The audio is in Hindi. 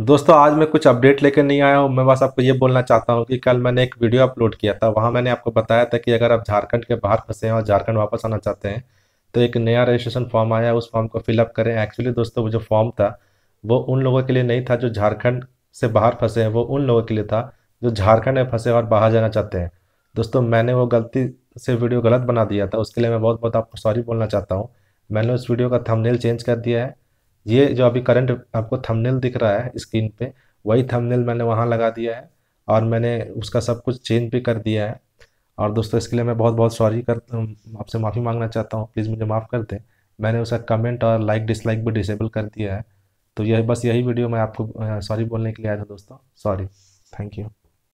दोस्तों आज मैं कुछ अपडेट लेकर नहीं आया हूँ मैं बस आपको ये बोलना चाहता हूँ कि कल मैंने एक वीडियो अपलोड किया था वहाँ मैंने आपको बताया था कि अगर आप झारखंड के बाहर फंसे हैं और झारखंड वापस आना चाहते हैं तो एक नया रजिस्ट्रेशन फॉर्म आया उस फॉर्म को फिलअप करें एक्चुअली दोस्तों वो जो फॉर्म था वो उन लोगों के लिए नहीं था जो झारखंड से बाहर फंसे हैं वो उन लोगों के लिए था जो झारखंड में फंसे और बाहर जाना चाहते हैं दोस्तों मैंने वो गलती से वीडियो गलत बना दिया था उसके लिए मैं बहुत बहुत आपको सॉरी बोलना चाहता हूँ मैंने उस वीडियो का थंबनेल चेंज कर दिया है ये जो अभी करंट आपको थंबनेल दिख रहा है स्क्रीन पे वही थंबनेल मैंने वहाँ लगा दिया है और मैंने उसका सब कुछ चेंज भी कर दिया है और दोस्तों इसके लिए मैं बहुत बहुत सॉरी कर आपसे माफ़ी मांगना चाहता हूँ प्लीज़ मुझे माफ़ कर दें मैंने उसका कमेंट और लाइक डिसलाइक भी डिसेबल कर दिया है तो यह बस यही वीडियो मैं आपको सॉरी बोलने के लिए आया था दोस्तों सॉरी थैंक यू